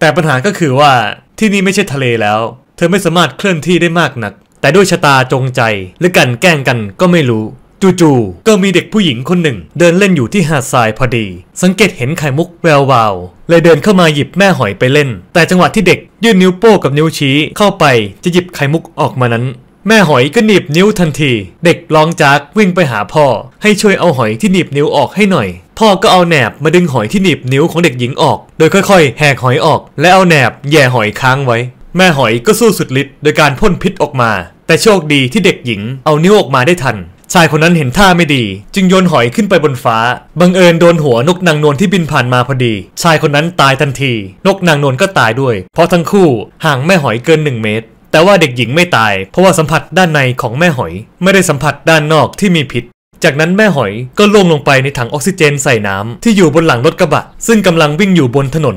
แต่ปัญหาก็คือว่าที่นี่ไม่ใช่ทะเลแล้ว เธอไม่สามารถเคลื่อนที่ได้มากนัก แต่ด้วยชะตาจงใจหรือกันแกล้งกันก็ไม่รู้ จู่ๆก็มีเด็กผู้หญิงคนหนึ่งเดินเล่นอยู่ที่หาดทรายพอดี สังเกตเห็นไข่มุกแวววาวเลยเดินเข้ามาหยิบแม่หอยไปเล่น แต่จังหวะที่เด็กยื่นนิ้วโป้กับนิ้วชี้เข้าไป จะหยิบไข่มุกออกมานั้นแม่หอยก็หนีบนิ้วทันที เด็กร้องจากวิ่งไปหาพ่อ ให้ช่วยเอาหอยที่หนีบนิ้วออกให้หน่อย พ่อก็เอาแหนบมาดึงหอยที่หนีบนิ้วของเด็กหญิงออก โดยค่อยๆแหกหอยออก และเอาแหนบแย่หอยค้างไว้ แม่หอยก็สู้สุดฤทธิ์โดยการพ่นพิษออกมา แต่โชคดีที่เด็กหญิง เอานิ้วออกมาได้ทัน ชายคนนั้นเห็นท่าไม่ดี จึงโยนหอยขึ้นไปบนฟ้า บังเอิญโดนหัวนกนางนวลที่บินผ่านมาพอดี ชายคนนั้นตายทันที นกนางนวลก็ตายด้วย เพราะทั้งคู่ห่างแม่หอยเกินหนึ่งเมตรแต่ว่าเด็กหญิงไม่ตายเพราะว่าสัมผัสด้านในของแม่หอยไม่ได้สัมผัสด้านนอกที่มีพิษ จากนั้นแม่หอยก็ล่วงลงไปในถังออกซิเจนใส่น้ำที่อยู่บนหลังรถกระบะซึ่งกำลังวิ่งอยู่บนถนน